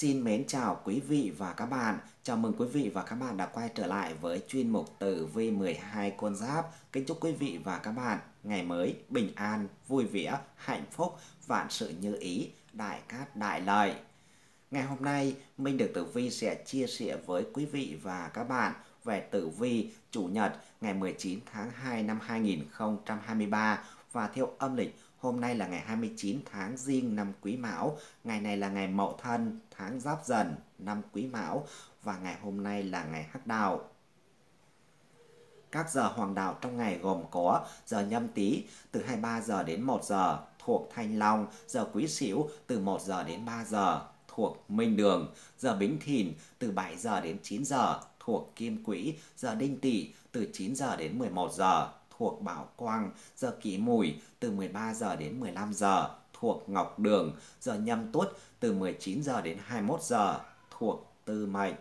Xin mến chào quý vị và các bạn. Chào mừng quý vị và các bạn đã quay trở lại với chuyên mục tử vi 12 con giáp. Kính chúc quý vị và các bạn ngày mới bình an, vui vẻ, hạnh phúc, vạn sự như ý, đại cát đại lợi. Ngày hôm nay, Minh được Tử Vi sẽ chia sẻ với quý vị và các bạn về Tử Vi Chủ nhật ngày 19 tháng 2 năm 2023 và theo âm lịch Hôm nay là ngày 29 tháng Giêng năm Quý Mão, ngày này là ngày Mậu Thân, tháng Giáp Dần năm Quý Mão và ngày hôm nay là ngày Hắc Đạo. Các giờ hoàng đạo trong ngày gồm có giờ nhâm tý từ 23 giờ đến 1 giờ thuộc Thanh Long, giờ Quý Sửu từ 1 giờ đến 3 giờ thuộc Minh Đường, giờ Bính Thìn từ 7 giờ đến 9 giờ thuộc Kim Quỹ, giờ Đinh Tỵ từ 9 giờ đến 11 giờ thuộc Bảo Quang, giờ Kỷ Mùi từ 13 giờ đến 15 giờ thuộc Ngọc Đường, giờ Nhâm Tuất từ 19 giờ đến 21 giờ thuộc Tư Mệnh.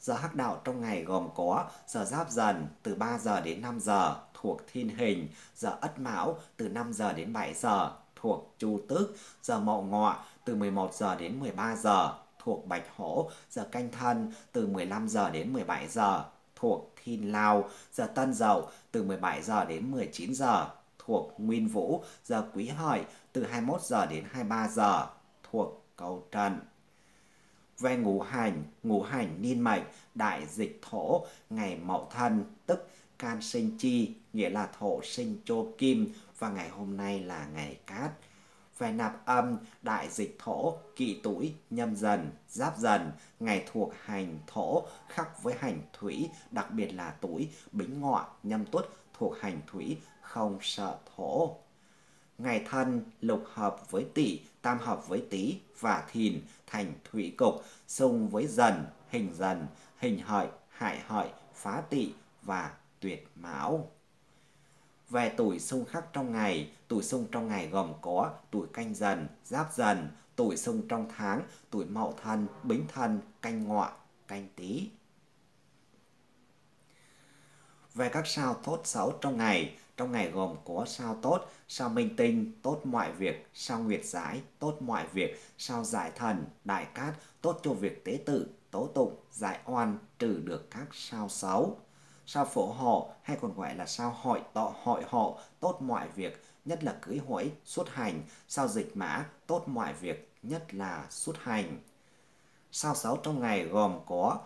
Giờ hắc đạo trong ngày gồm có giờ Giáp Dần từ 3 giờ đến 5 giờ thuộc Thiên Hình, giờ Ất Mão từ 5 giờ đến 7 giờ thuộc Chu Tước, giờ Mậu Ngọ từ 11 giờ đến 13 giờ thuộc Bạch Hổ, giờ Canh Thân từ 15 giờ đến 17 giờ thuộc Hin Lào giờ Tân Dậu từ 17 giờ đến 19 giờ thuộc Nguyên Vũ, giờ Quý Hợi từ 21 giờ đến 23 giờ thuộc Cầu Trần. Về ngũ hành, ngũ hành niên mệnh, đại dịch thổ, ngày mậu thân, tức can sinh chi, nghĩa là thổ sinh cho kim, và ngày hôm nay là ngày cát, phải nạp âm đại dịch thổ kỵ tuổi nhâm dần giáp dần ngày thuộc hành thổ khắc với hành thủy đặc biệt là tuổi bính ngọ nhâm tuất thuộc hành thủy không sợ thổ ngày thân lục hợp với tỵ tam hợp với tý và thìn thành thủy cục xung với dần hình dần hình hợi hại hợi phá tỵ và tuyệt mão về tuổi xung khắc trong ngày Tuổi xung trong ngày gồm có tuổi canh dần, giáp dần, tuổi xung trong tháng, tuổi mậu thân, bính thân, canh ngọ, canh tí. Về các sao tốt xấu trong ngày, trong ngày gồm có sao tốt, sao minh tinh, tốt mọi việc, sao nguyệt giải, tốt mọi việc, sao giải thần, đại cát, tốt cho việc tế tự, tố tụng, giải oan, trừ được các sao xấu. Sao phổ hộ hay còn gọi là sao hội tọ hội hộ, tốt mọi việc, nhất là cưới hỏi, xuất hành, sao dịch mã, tốt mọi việc, nhất là xuất hành. Sao 6 trong ngày gồm có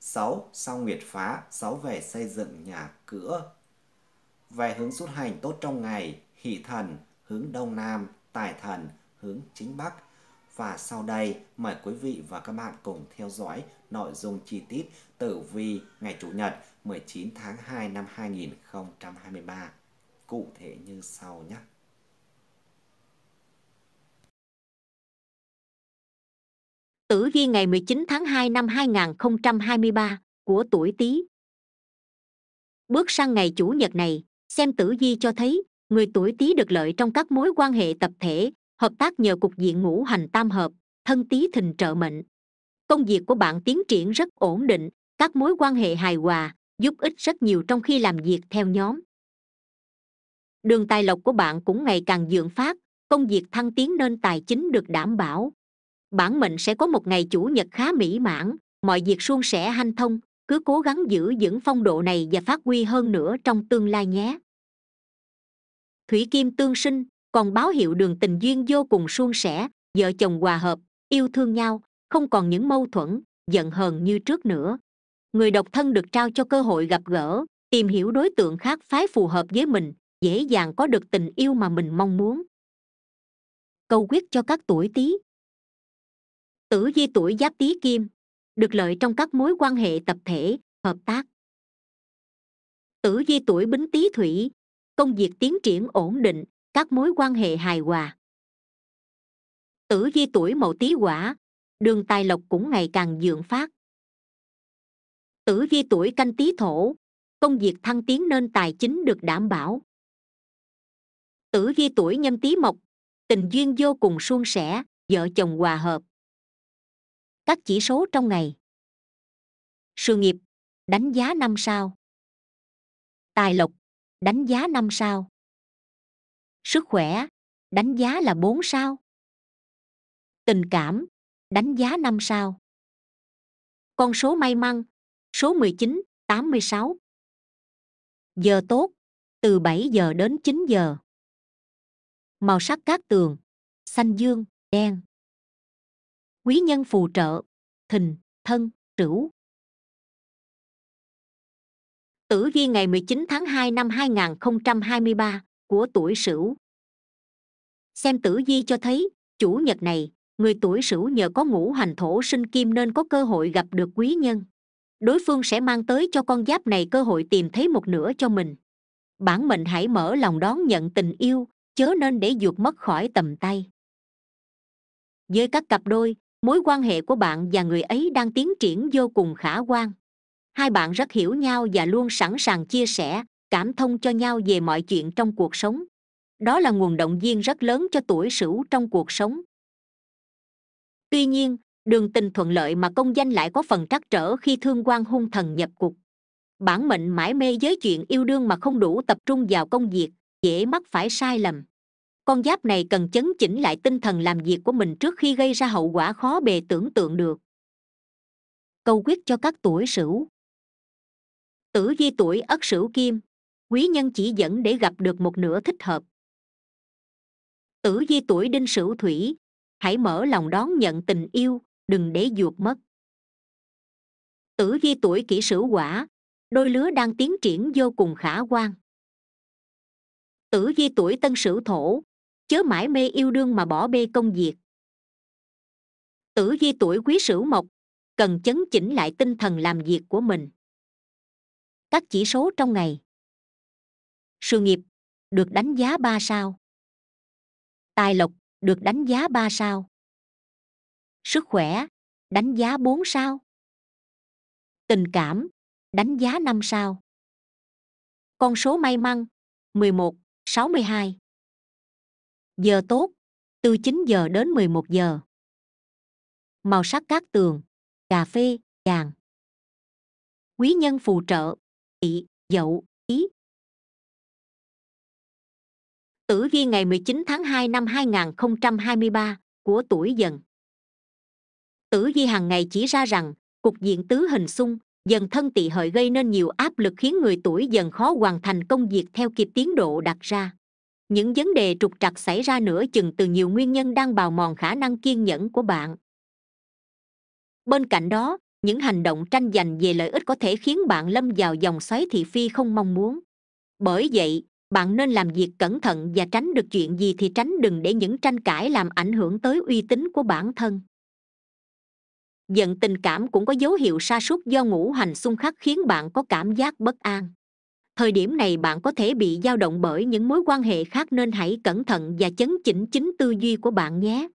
6 sao nguyệt phá, 6 về xây dựng nhà cửa. Về hướng xuất hành tốt trong ngày, hỷ thần, hướng đông nam, tài thần, hướng chính bắc. Và sau đây, mời quý vị và các bạn cùng theo dõi nội dung chi tiết tử vi ngày Chủ nhật 19 tháng 2 năm 2023 cụ thể như sau nhé. Tử vi ngày 19 tháng 2 năm 2023 của tuổi Tý. Bước sang ngày Chủ nhật này, xem tử vi cho thấy người tuổi Tý được lợi trong các mối quan hệ tập thể, hợp tác nhờ cục diện ngũ hành tam hợp, thân Tý thình trợ mệnh. Công việc của bạn tiến triển rất ổn định, các mối quan hệ hài hòa, giúp ích rất nhiều trong khi làm việc theo nhóm đường tài lộc của bạn cũng ngày càng dượng phát công việc thăng tiến nên tài chính được đảm bảo bản mệnh sẽ có một ngày chủ nhật khá mỹ mãn mọi việc suôn sẻ hanh thông cứ cố gắng giữ vững phong độ này và phát huy hơn nữa trong tương lai nhé thủy kim tương sinh còn báo hiệu đường tình duyên vô cùng suôn sẻ vợ chồng hòa hợp yêu thương nhau không còn những mâu thuẫn giận hờn như trước nữa người độc thân được trao cho cơ hội gặp gỡ tìm hiểu đối tượng khác phái phù hợp với mình dễ dàng có được tình yêu mà mình mong muốn câu quyết cho các tuổi tý tử vi tuổi giáp tý kim được lợi trong các mối quan hệ tập thể hợp tác tử vi tuổi bính tý thủy công việc tiến triển ổn định các mối quan hệ hài hòa tử vi tuổi mậu tý quả đường tài lộc cũng ngày càng dượng phát tử vi tuổi canh tý thổ công việc thăng tiến nên tài chính được đảm bảo tử vi tuổi nhâm tý mộc tình duyên vô cùng suôn sẻ vợ chồng hòa hợp các chỉ số trong ngày sự nghiệp đánh giá năm sao tài lộc đánh giá năm sao sức khỏe đánh giá là bốn sao tình cảm đánh giá năm sao con số may mắn số 19 86 giờ tốt từ 7 giờ đến 9 giờ màu sắc cát tường, xanh dương, đen. Quý nhân phù trợ, thìn, thân, trửu. Tử vi ngày 19 tháng 2 năm 2023 của tuổi Sửu. Xem tử vi cho thấy, chủ nhật này, người tuổi Sửu nhờ có ngũ hành thổ sinh kim nên có cơ hội gặp được quý nhân. Đối phương sẽ mang tới cho con giáp này cơ hội tìm thấy một nửa cho mình. Bản mệnh hãy mở lòng đón nhận tình yêu, chớ nên để dược mất khỏi tầm tay với các cặp đôi mối quan hệ của bạn và người ấy đang tiến triển vô cùng khả quan hai bạn rất hiểu nhau và luôn sẵn sàng chia sẻ cảm thông cho nhau về mọi chuyện trong cuộc sống đó là nguồn động viên rất lớn cho tuổi sửu trong cuộc sống tuy nhiên đường tình thuận lợi mà công danh lại có phần trắc trở khi thương quan hung thần nhập cục bản mệnh mãi mê với chuyện yêu đương mà không đủ tập trung vào công việc dễ mắc phải sai lầm con giáp này cần chấn chỉnh lại tinh thần làm việc của mình trước khi gây ra hậu quả khó bề tưởng tượng được câu quyết cho các tuổi sửu tử di tuổi ất sửu kim quý nhân chỉ dẫn để gặp được một nửa thích hợp tử di tuổi đinh sửu thủy hãy mở lòng đón nhận tình yêu đừng để ruột mất tử di tuổi kỷ sửu quả đôi lứa đang tiến triển vô cùng khả quan tử di tuổi tân sửu thổ chớ mãi mê yêu đương mà bỏ bê công việc tử vi tuổi quý sửu mộc cần chấn chỉnh lại tinh thần làm việc của mình các chỉ số trong ngày sự nghiệp được đánh giá 3 sao tài lộc được đánh giá 3 sao sức khỏe đánh giá 4 sao tình cảm đánh giá 5 sao con số may mắn 11, 62 Giờ tốt, từ 9 giờ đến 11 giờ. Màu sắc các tường, cà phê, vàng. Quý nhân phù trợ, tỵ, dậu, ý. Tử vi ngày 19 tháng 2 năm 2023 của tuổi dần. Tử vi hàng ngày chỉ ra rằng, cục diện tứ hình xung, dần thân tỵ hợi gây nên nhiều áp lực khiến người tuổi dần khó hoàn thành công việc theo kịp tiến độ đặt ra những vấn đề trục trặc xảy ra nữa chừng từ nhiều nguyên nhân đang bào mòn khả năng kiên nhẫn của bạn bên cạnh đó những hành động tranh giành về lợi ích có thể khiến bạn lâm vào dòng xoáy thị phi không mong muốn bởi vậy bạn nên làm việc cẩn thận và tránh được chuyện gì thì tránh đừng để những tranh cãi làm ảnh hưởng tới uy tín của bản thân giận tình cảm cũng có dấu hiệu sa sút do ngũ hành xung khắc khiến bạn có cảm giác bất an thời điểm này bạn có thể bị dao động bởi những mối quan hệ khác nên hãy cẩn thận và chấn chỉnh chính tư duy của bạn nhé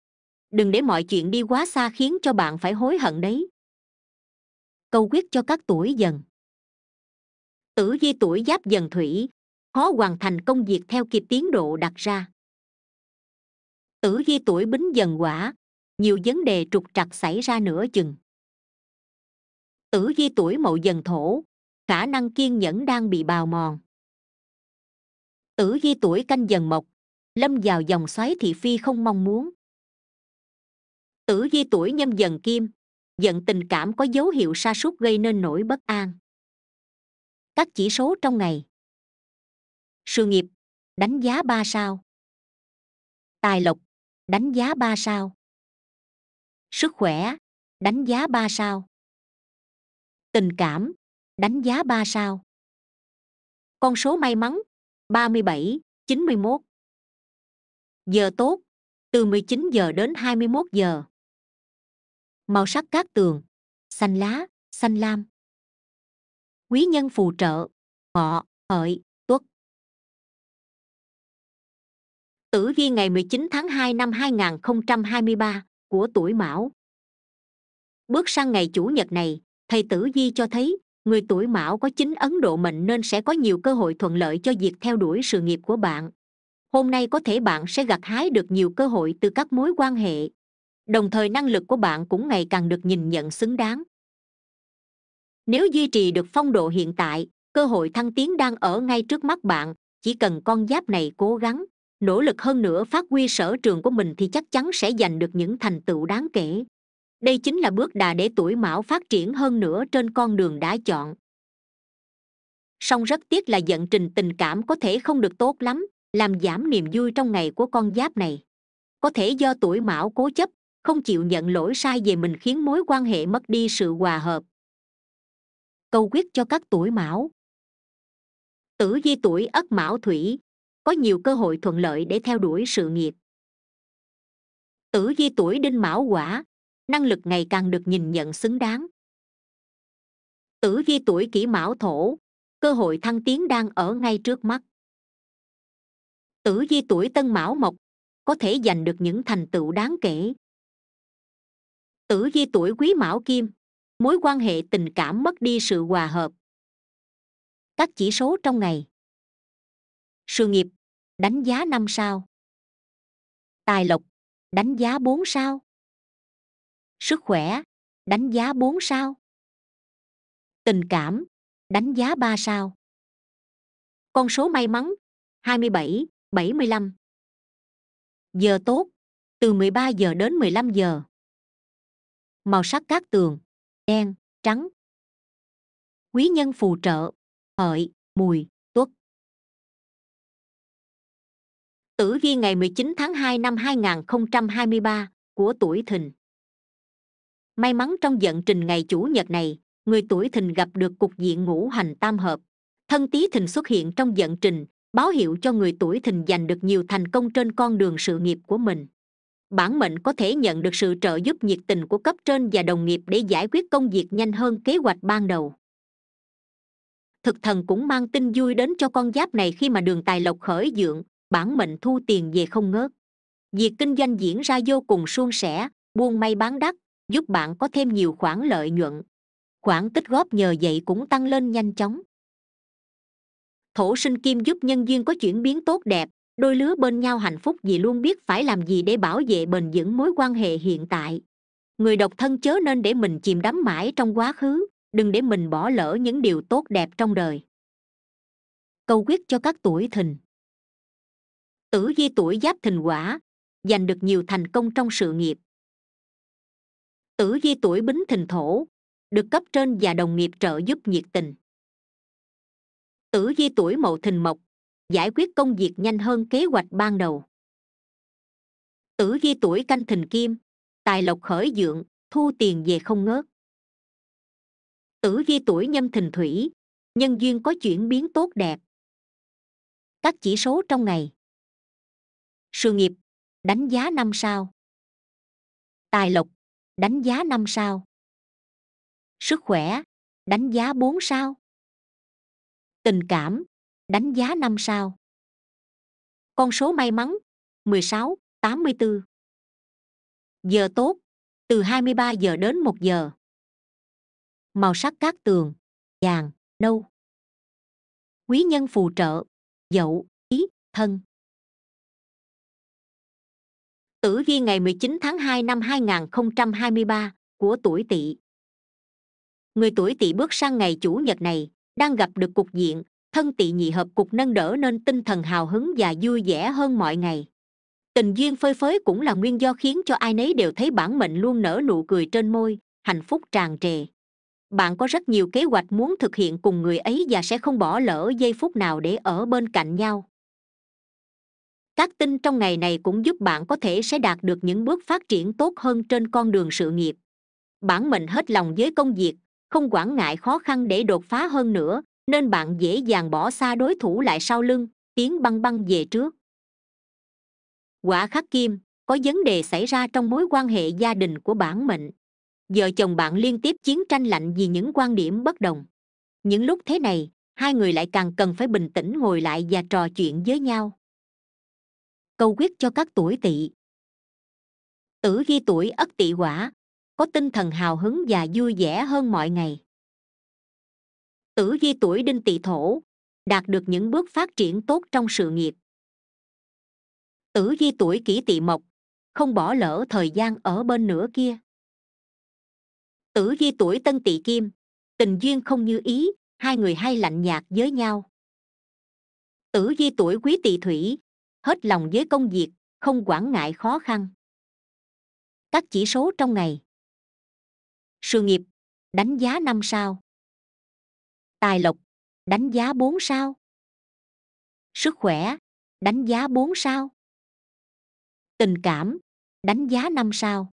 đừng để mọi chuyện đi quá xa khiến cho bạn phải hối hận đấy câu quyết cho các tuổi dần tử vi tuổi giáp dần thủy khó hoàn thành công việc theo kịp tiến độ đặt ra tử vi tuổi bính dần quả nhiều vấn đề trục trặc xảy ra nửa chừng tử vi tuổi mậu dần thổ khả năng kiên nhẫn đang bị bào mòn tử di tuổi canh dần mộc lâm vào dòng xoáy thị phi không mong muốn tử di tuổi nhâm dần kim giận tình cảm có dấu hiệu sa sút gây nên nỗi bất an các chỉ số trong ngày sự nghiệp đánh giá 3 sao tài lộc đánh giá 3 sao sức khỏe đánh giá 3 sao tình cảm đánh giá ba sao con số may mắn 37, 91. Giờ tốt, từ 19 giờ đến 21 giờ. Màu sắc cát tường, xanh lá, xanh lam. Quý nhân phù trợ, ngọ, hợi, tuất. Tử vi ngày 19 tháng 2 năm 2023 của tuổi Mão. Bước sang ngày Chủ nhật này, thầy Tử Vi cho thấy người tuổi mão có chính ấn độ mệnh nên sẽ có nhiều cơ hội thuận lợi cho việc theo đuổi sự nghiệp của bạn hôm nay có thể bạn sẽ gặt hái được nhiều cơ hội từ các mối quan hệ đồng thời năng lực của bạn cũng ngày càng được nhìn nhận xứng đáng nếu duy trì được phong độ hiện tại cơ hội thăng tiến đang ở ngay trước mắt bạn chỉ cần con giáp này cố gắng nỗ lực hơn nữa phát huy sở trường của mình thì chắc chắn sẽ giành được những thành tựu đáng kể đây chính là bước đà để tuổi mão phát triển hơn nữa trên con đường đã chọn song rất tiếc là vận trình tình cảm có thể không được tốt lắm làm giảm niềm vui trong ngày của con giáp này có thể do tuổi mão cố chấp không chịu nhận lỗi sai về mình khiến mối quan hệ mất đi sự hòa hợp câu quyết cho các tuổi mão tử di tuổi ất mão thủy có nhiều cơ hội thuận lợi để theo đuổi sự nghiệp tử di tuổi đinh mão quả năng lực ngày càng được nhìn nhận xứng đáng tử vi tuổi kỷ mão thổ cơ hội thăng tiến đang ở ngay trước mắt tử vi tuổi tân mão mộc có thể giành được những thành tựu đáng kể tử vi tuổi quý mão kim mối quan hệ tình cảm mất đi sự hòa hợp các chỉ số trong ngày sự nghiệp đánh giá 5 sao tài lộc đánh giá 4 sao sức khỏe đánh giá 4 sao tình cảm đánh giá 3 sao con số may mắn 27 75 giờ tốt từ 13 giờ đến 15 giờ màu sắc các tường đen trắng quý nhân phù trợ hợi mùi tuất tử vi ngày 19 tháng 2 năm 2023 của tuổi thìn may mắn trong vận trình ngày chủ nhật này người tuổi thìn gặp được cục diện ngũ hành tam hợp thân tý thìn xuất hiện trong vận trình báo hiệu cho người tuổi thìn giành được nhiều thành công trên con đường sự nghiệp của mình bản mệnh có thể nhận được sự trợ giúp nhiệt tình của cấp trên và đồng nghiệp để giải quyết công việc nhanh hơn kế hoạch ban đầu thực thần cũng mang tin vui đến cho con giáp này khi mà đường tài lộc khởi dượng bản mệnh thu tiền về không ngớt việc kinh doanh diễn ra vô cùng suôn sẻ buôn may bán đắt giúp bạn có thêm nhiều khoản lợi nhuận khoản tích góp nhờ vậy cũng tăng lên nhanh chóng thổ sinh kim giúp nhân duyên có chuyển biến tốt đẹp đôi lứa bên nhau hạnh phúc vì luôn biết phải làm gì để bảo vệ bền vững mối quan hệ hiện tại người độc thân chớ nên để mình chìm đắm mãi trong quá khứ đừng để mình bỏ lỡ những điều tốt đẹp trong đời câu quyết cho các tuổi thìn tử vi tuổi giáp thìn quả giành được nhiều thành công trong sự nghiệp tử di tuổi bính thìn thổ được cấp trên và đồng nghiệp trợ giúp nhiệt tình tử di tuổi mậu thìn mộc giải quyết công việc nhanh hơn kế hoạch ban đầu tử di tuổi canh thìn kim tài lộc khởi dượng thu tiền về không ngớt tử di tuổi nhâm thìn thủy nhân duyên có chuyển biến tốt đẹp các chỉ số trong ngày sự nghiệp đánh giá năm sao tài lộc đánh giá 5 sao. Sức khỏe, đánh giá 4 sao. Tình cảm, đánh giá 5 sao. Con số may mắn 16, 84. Giờ tốt, từ 23 giờ đến 1 giờ. Màu sắc các tường, vàng, nâu. Quý nhân phù trợ, dậu, ý, thân tử vi ngày 19 tháng 2 năm 2023 của tuổi tỵ người tuổi tỵ bước sang ngày chủ nhật này đang gặp được cục diện thân tỵ nhị hợp cục nâng đỡ nên tinh thần hào hứng và vui vẻ hơn mọi ngày tình duyên phơi phới cũng là nguyên do khiến cho ai nấy đều thấy bản mệnh luôn nở nụ cười trên môi hạnh phúc tràn trề bạn có rất nhiều kế hoạch muốn thực hiện cùng người ấy và sẽ không bỏ lỡ giây phút nào để ở bên cạnh nhau các tin trong ngày này cũng giúp bạn có thể sẽ đạt được những bước phát triển tốt hơn trên con đường sự nghiệp bản mệnh hết lòng với công việc không quản ngại khó khăn để đột phá hơn nữa nên bạn dễ dàng bỏ xa đối thủ lại sau lưng tiến băng băng về trước quả khắc kim có vấn đề xảy ra trong mối quan hệ gia đình của bản mệnh vợ chồng bạn liên tiếp chiến tranh lạnh vì những quan điểm bất đồng những lúc thế này hai người lại càng cần phải bình tĩnh ngồi lại và trò chuyện với nhau câu quyết cho các tuổi tỵ. Tử ghi tuổi ất tỵ quả, có tinh thần hào hứng và vui vẻ hơn mọi ngày. Tử ghi tuổi đinh tỵ thổ, đạt được những bước phát triển tốt trong sự nghiệp. Tử ghi tuổi kỷ tỵ mộc, không bỏ lỡ thời gian ở bên nửa kia. Tử ghi tuổi tân tỵ kim, tình duyên không như ý, hai người hay lạnh nhạt với nhau. Tử ghi tuổi quý tỵ thủy, hết lòng với công việc không quản ngại khó khăn các chỉ số trong ngày sự nghiệp đánh giá năm sao tài lộc đánh giá bốn sao sức khỏe đánh giá bốn sao tình cảm đánh giá năm sao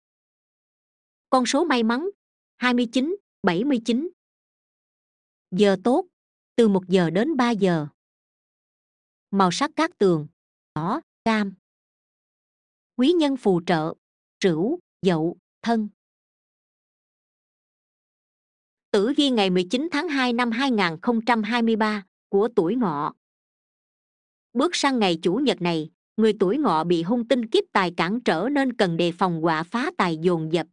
con số may mắn 29, 79. Giờ tốt, từ 1 giờ đến 3 giờ. Màu sắc các tường, đỏ, cam. Quý nhân phù trợ, trửu, dậu, thân. Tử vi ngày 19 tháng 2 năm 2023 của tuổi ngọ. Bước sang ngày chủ nhật này, người tuổi ngọ bị hung tinh kiếp tài cản trở nên cần đề phòng quả phá tài dồn dập.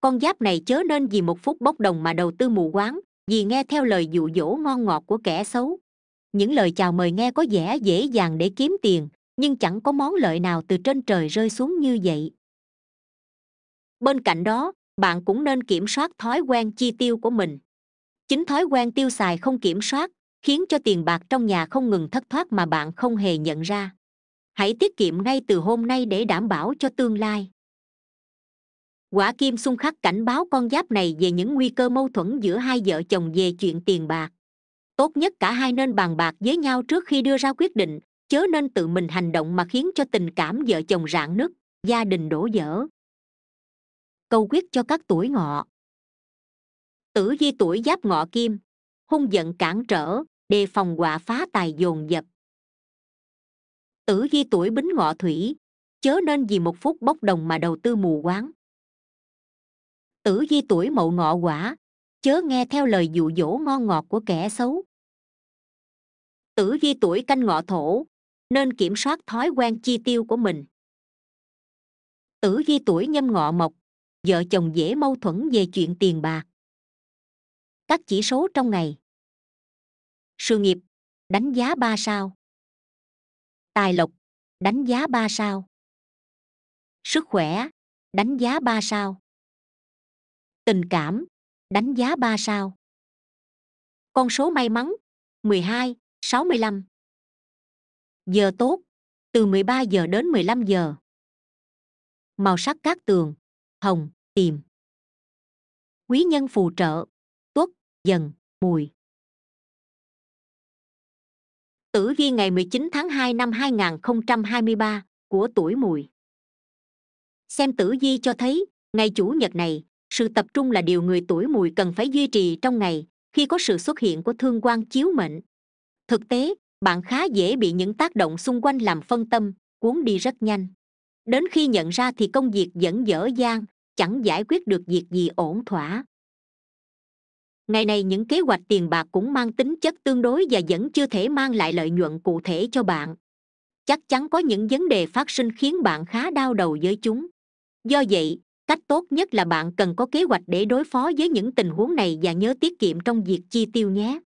Con giáp này chớ nên vì một phút bốc đồng mà đầu tư mù quáng, vì nghe theo lời dụ dỗ ngon ngọt của kẻ xấu. Những lời chào mời nghe có vẻ dễ dàng để kiếm tiền, nhưng chẳng có món lợi nào từ trên trời rơi xuống như vậy bên cạnh đó bạn cũng nên kiểm soát thói quen chi tiêu của mình chính thói quen tiêu xài không kiểm soát khiến cho tiền bạc trong nhà không ngừng thất thoát mà bạn không hề nhận ra hãy tiết kiệm ngay từ hôm nay để đảm bảo cho tương lai quả kim xung khắc cảnh báo con giáp này về những nguy cơ mâu thuẫn giữa hai vợ chồng về chuyện tiền bạc tốt nhất cả hai nên bàn bạc với nhau trước khi đưa ra quyết định chớ nên tự mình hành động mà khiến cho tình cảm vợ chồng rạn nứt gia đình đổ vỡ câu quyết cho các tuổi ngọ tử vi tuổi giáp ngọ kim hung giận cản trở đề phòng quả phá tài dồn dập tử vi tuổi bính ngọ thủy chớ nên vì một phút bốc đồng mà đầu tư mù quáng tử vi tuổi mậu ngọ quả chớ nghe theo lời dụ dỗ ngon ngọt của kẻ xấu tử vi tuổi canh ngọ thổ nên kiểm soát thói quen chi tiêu của mình tử vi tuổi nhâm ngọ mộc vợ chồng dễ mâu thuẫn về chuyện tiền bạc các chỉ số trong ngày sự nghiệp đánh giá 3 sao tài lộc đánh giá 3 sao sức khỏe đánh giá 3 sao tình cảm đánh giá 3 sao con số may mắn 12, 65 giờ tốt từ 13 giờ đến 15 giờ màu sắc các tường hồng tìm quý nhân phù trợ tuất dần mùi tử vi ngày 19 tháng 2 năm 2023 của tuổi mùi xem tử vi cho thấy ngày chủ nhật này sự tập trung là điều người tuổi mùi cần phải duy trì trong ngày khi có sự xuất hiện của thương quan chiếu mệnh thực tế bạn khá dễ bị những tác động xung quanh làm phân tâm cuốn đi rất nhanh đến khi nhận ra thì công việc vẫn dở dang chẳng giải quyết được việc gì ổn thỏa ngày này những kế hoạch tiền bạc cũng mang tính chất tương đối và vẫn chưa thể mang lại lợi nhuận cụ thể cho bạn chắc chắn có những vấn đề phát sinh khiến bạn khá đau đầu với chúng do vậy cách tốt nhất là bạn cần có kế hoạch để đối phó với những tình huống này và nhớ tiết kiệm trong việc chi tiêu nhé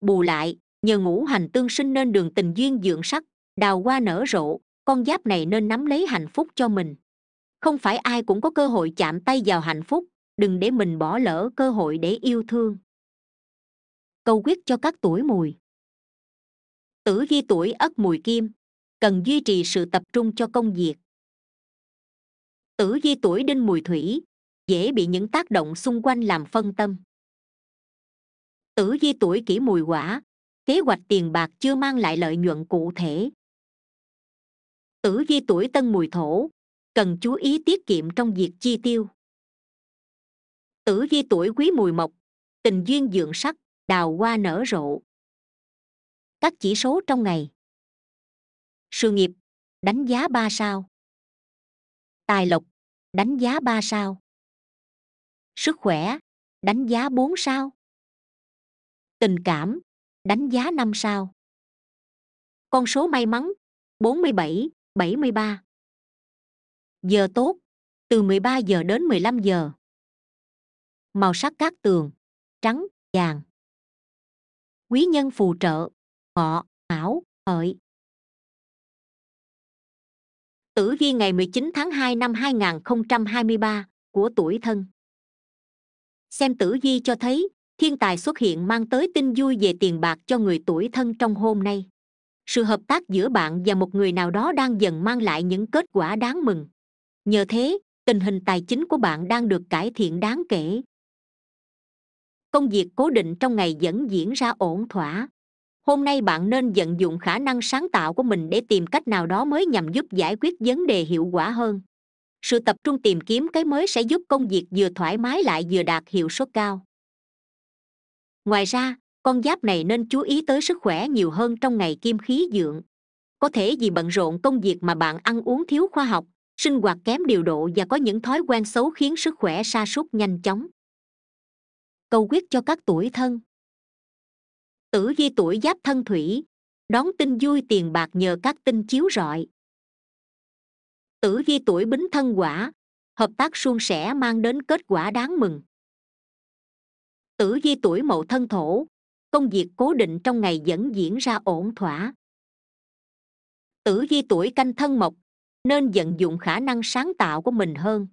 bù lại nhờ ngũ hành tương sinh nên đường tình duyên dưỡng sắc đào hoa nở rộ con giáp này nên nắm lấy hạnh phúc cho mình không phải ai cũng có cơ hội chạm tay vào hạnh phúc đừng để mình bỏ lỡ cơ hội để yêu thương câu quyết cho các tuổi mùi tử vi tuổi ất mùi kim cần duy trì sự tập trung cho công việc tử vi tuổi đinh mùi thủy dễ bị những tác động xung quanh làm phân tâm tử vi tuổi kỷ mùi quả kế hoạch tiền bạc chưa mang lại lợi nhuận cụ thể tử vi tuổi tân mùi thổ cần chú ý tiết kiệm trong việc chi tiêu tử vi tuổi quý mùi mộc tình duyên dưỡng sắc đào hoa nở rộ các chỉ số trong ngày sự nghiệp đánh giá 3 sao tài lộc đánh giá 3 sao sức khỏe đánh giá 4 sao tình cảm đánh giá 5 sao. Con số may mắn 47, 73. Giờ tốt, từ 13 giờ đến 15 giờ. Màu sắc các tường, trắng, vàng. Quý nhân phù trợ, ngọ, mão, hợi. Tử vi ngày 19 tháng 2 năm 2023 của tuổi thân. Xem tử vi cho thấy thiên tài xuất hiện mang tới tin vui về tiền bạc cho người tuổi thân trong hôm nay sự hợp tác giữa bạn và một người nào đó đang dần mang lại những kết quả đáng mừng nhờ thế tình hình tài chính của bạn đang được cải thiện đáng kể công việc cố định trong ngày vẫn diễn ra ổn thỏa hôm nay bạn nên vận dụng khả năng sáng tạo của mình để tìm cách nào đó mới nhằm giúp giải quyết vấn đề hiệu quả hơn sự tập trung tìm kiếm cái mới sẽ giúp công việc vừa thoải mái lại vừa đạt hiệu suất cao ngoài ra con giáp này nên chú ý tới sức khỏe nhiều hơn trong ngày kim khí dượng có thể vì bận rộn công việc mà bạn ăn uống thiếu khoa học sinh hoạt kém điều độ và có những thói quen xấu khiến sức khỏe sa sút nhanh chóng cầu quyết cho các tuổi thân tử vi tuổi giáp thân thủy đón tin vui tiền bạc nhờ các tinh chiếu rọi tử vi tuổi bính thân quả hợp tác suôn sẻ mang đến kết quả đáng mừng tử di tuổi mậu thân thổ công việc cố định trong ngày vẫn diễn ra ổn thỏa tử di tuổi canh thân mộc nên vận dụng khả năng sáng tạo của mình hơn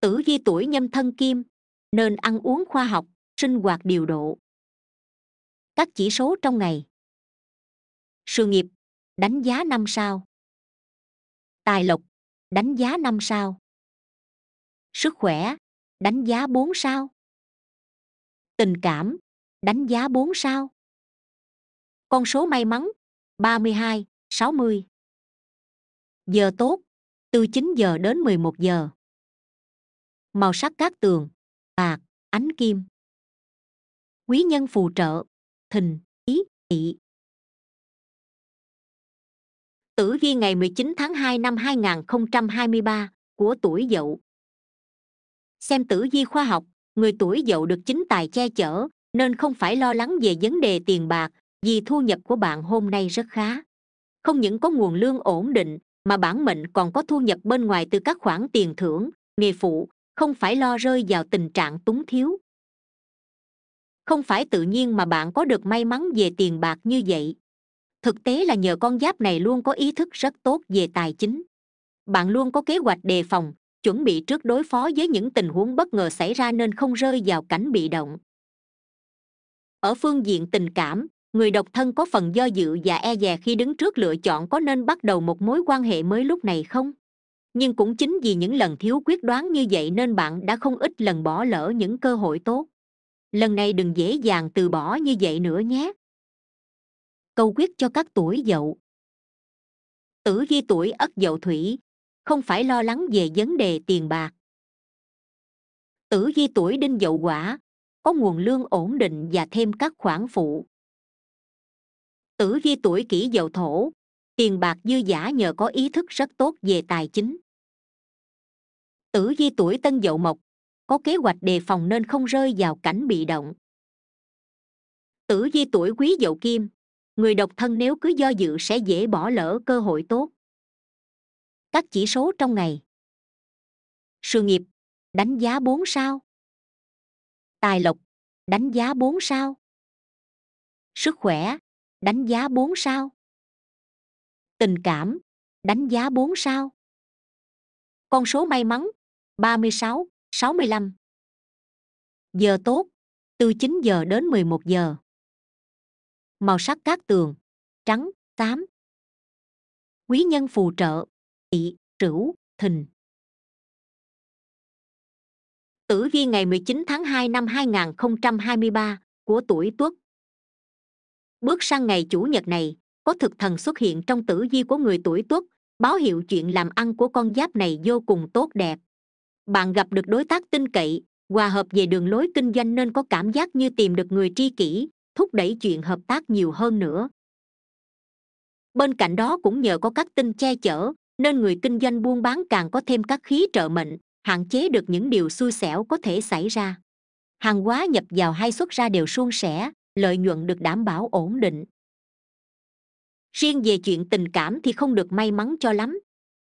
tử di tuổi nhâm thân kim nên ăn uống khoa học sinh hoạt điều độ các chỉ số trong ngày sự nghiệp đánh giá năm sao tài lộc đánh giá năm sao sức khỏe đánh giá bốn sao tình cảm đánh giá bốn sao con số may mắn ba mươi hai sáu mươi Giờ tốt, từ chín giờ đến mười một giờ. Màu sắc các tường, bạc, ánh kim. Quý nhân phù trợ, thìn, ý, tỵ Tử vi ngày 19 tháng 2 năm 2023 của tuổi Dậu. Xem tử vi khoa học người tuổi dậu được chính tài che chở nên không phải lo lắng về vấn đề tiền bạc vì thu nhập của bạn hôm nay rất khá không những có nguồn lương ổn định mà bản mệnh còn có thu nhập bên ngoài từ các khoản tiền thưởng nghề phụ không phải lo rơi vào tình trạng túng thiếu không phải tự nhiên mà bạn có được may mắn về tiền bạc như vậy thực tế là nhờ con giáp này luôn có ý thức rất tốt về tài chính bạn luôn có kế hoạch đề phòng chuẩn bị trước đối phó với những tình huống bất ngờ xảy ra nên không rơi vào cảnh bị động ở phương diện tình cảm người độc thân có phần do dự và e dè khi đứng trước lựa chọn có nên bắt đầu một mối quan hệ mới lúc này không nhưng cũng chính vì những lần thiếu quyết đoán như vậy nên bạn đã không ít lần bỏ lỡ những cơ hội tốt lần này đừng dễ dàng từ bỏ như vậy nữa nhé câu quyết cho các tuổi dậu tử vi tuổi ất dậu thủy không phải lo lắng về vấn đề tiền bạc tử vi tuổi đinh dậu quả có nguồn lương ổn định và thêm các khoản phụ tử vi tuổi kỷ dậu thổ tiền bạc dư giả nhờ có ý thức rất tốt về tài chính tử vi tuổi tân dậu mộc có kế hoạch đề phòng nên không rơi vào cảnh bị động tử vi tuổi quý dậu kim người độc thân nếu cứ do dự sẽ dễ bỏ lỡ cơ hội tốt các chỉ số trong ngày sự nghiệp đánh giá 4 sao tài lộc đánh giá 4 sao sức khỏe đánh giá 4 sao tình cảm đánh giá 4 sao con số may mắn 36 65 giờ tốt từ 9 giờ đến 11 giờ màu sắc các tường trắng 8 quý nhân phù trợ Tỵ, Trửu, Thìn Tử vi ngày 19 tháng 2 năm 2023 của tuổi Tuất Bước sang ngày Chủ nhật này, có thực thần xuất hiện trong tử vi của người tuổi Tuất, báo hiệu chuyện làm ăn của con giáp này vô cùng tốt đẹp. Bạn gặp được đối tác tin cậy, hòa hợp về đường lối kinh doanh nên có cảm giác như tìm được người tri kỷ, thúc đẩy chuyện hợp tác nhiều hơn nữa. Bên cạnh đó cũng nhờ có các tin che chở, nên người kinh doanh buôn bán càng có thêm các khí trợ mệnh hạn chế được những điều xui xẻo có thể xảy ra hàng hóa nhập vào hay xuất ra đều suôn sẻ lợi nhuận được đảm bảo ổn định riêng về chuyện tình cảm thì không được may mắn cho lắm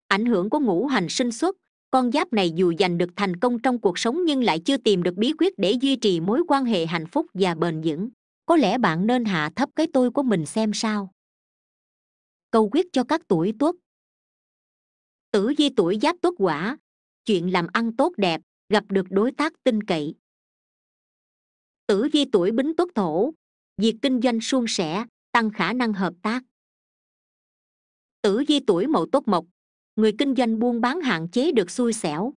ảnh hưởng của ngũ hành sinh xuất con giáp này dù giành được thành công trong cuộc sống nhưng lại chưa tìm được bí quyết để duy trì mối quan hệ hạnh phúc và bền vững có lẽ bạn nên hạ thấp cái tôi của mình xem sao câu quyết cho các tuổi tuất tử di tuổi giáp tốt quả chuyện làm ăn tốt đẹp gặp được đối tác tin cậy tử vi tuổi bính tốt thổ việc kinh doanh suôn sẻ tăng khả năng hợp tác tử vi tuổi mậu tốt mộc người kinh doanh buôn bán hạn chế được xui xẻo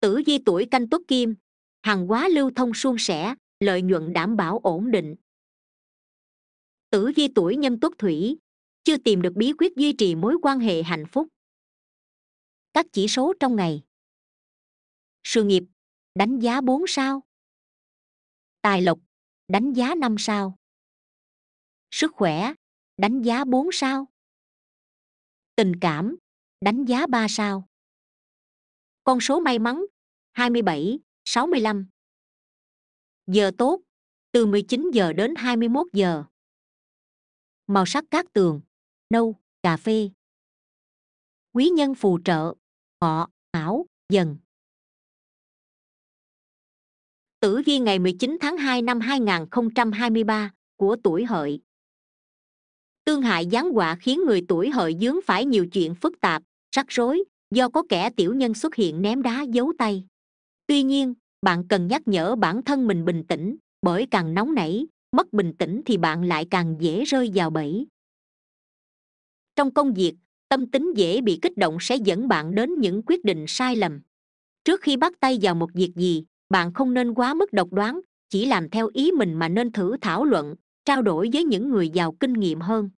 tử vi tuổi canh tốt kim hàng hóa lưu thông suôn sẻ lợi nhuận đảm bảo ổn định tử vi tuổi nhâm tốt thủy chưa tìm được bí quyết duy trì mối quan hệ hạnh phúc các chỉ số trong ngày sự nghiệp đánh giá 4 sao tài lộc đánh giá 5 sao sức khỏe đánh giá 4 sao tình cảm đánh giá 3 sao con số may mắn 27, 65 giờ tốt từ 19 giờ đến 21 giờ màu sắc các tường nâu, cà phê. Quý nhân phù trợ, họ, mão dần. Tử vi ngày 19 tháng 2 năm 2023 của tuổi hợi. Tương hại gián họa khiến người tuổi hợi dướng phải nhiều chuyện phức tạp, rắc rối, do có kẻ tiểu nhân xuất hiện ném đá giấu tay. Tuy nhiên, bạn cần nhắc nhở bản thân mình bình tĩnh, bởi càng nóng nảy, mất bình tĩnh thì bạn lại càng dễ rơi vào bẫy trong công việc tâm tính dễ bị kích động sẽ dẫn bạn đến những quyết định sai lầm trước khi bắt tay vào một việc gì bạn không nên quá mức độc đoán chỉ làm theo ý mình mà nên thử thảo luận trao đổi với những người giàu kinh nghiệm hơn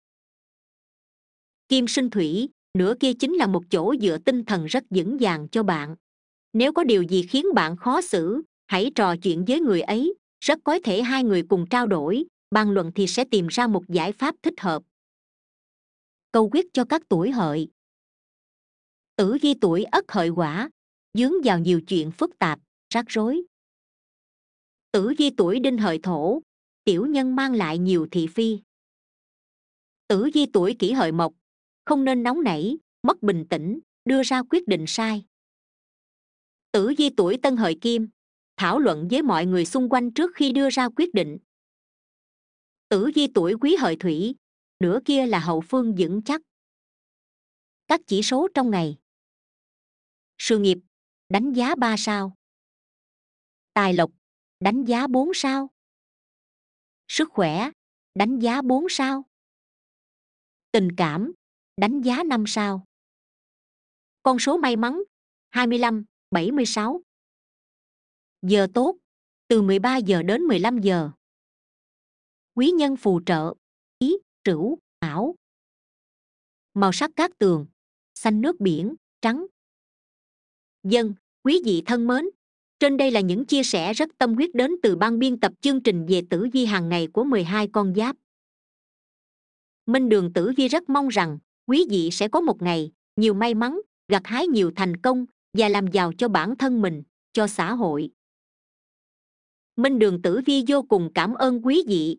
kim sinh thủy nửa kia chính là một chỗ dựa tinh thần rất vững vàng cho bạn nếu có điều gì khiến bạn khó xử hãy trò chuyện với người ấy rất có thể hai người cùng trao đổi bàn luận thì sẽ tìm ra một giải pháp thích hợp câu quyết cho các tuổi hợi. Tử ghi tuổi ất hợi quả, dướng vào nhiều chuyện phức tạp, rắc rối. Tử ghi tuổi đinh hợi thổ, tiểu nhân mang lại nhiều thị phi. Tử ghi tuổi kỷ hợi mộc, không nên nóng nảy, mất bình tĩnh, đưa ra quyết định sai. Tử di tuổi tân hợi kim, thảo luận với mọi người xung quanh trước khi đưa ra quyết định. Tử di tuổi quý hợi thủy, nửa kia là hậu phương vững chắc các chỉ số trong ngày sự nghiệp đánh giá 3 sao tài lộc đánh giá 4 sao sức khỏe đánh giá 4 sao tình cảm đánh giá 5 sao con số may mắn 25 76 giờ tốt từ 13 giờ đến 15 giờ quý nhân phù trợ trửu ảo màu sắc cát tường xanh nước biển trắng dân quý vị thân mến trên đây là những chia sẻ rất tâm huyết đến từ ban biên tập chương trình về tử vi hàng ngày của 12 con giáp minh đường tử vi rất mong rằng quý vị sẽ có một ngày nhiều may mắn gặt hái nhiều thành công và làm giàu cho bản thân mình cho xã hội minh đường tử vi vô cùng cảm ơn quý vị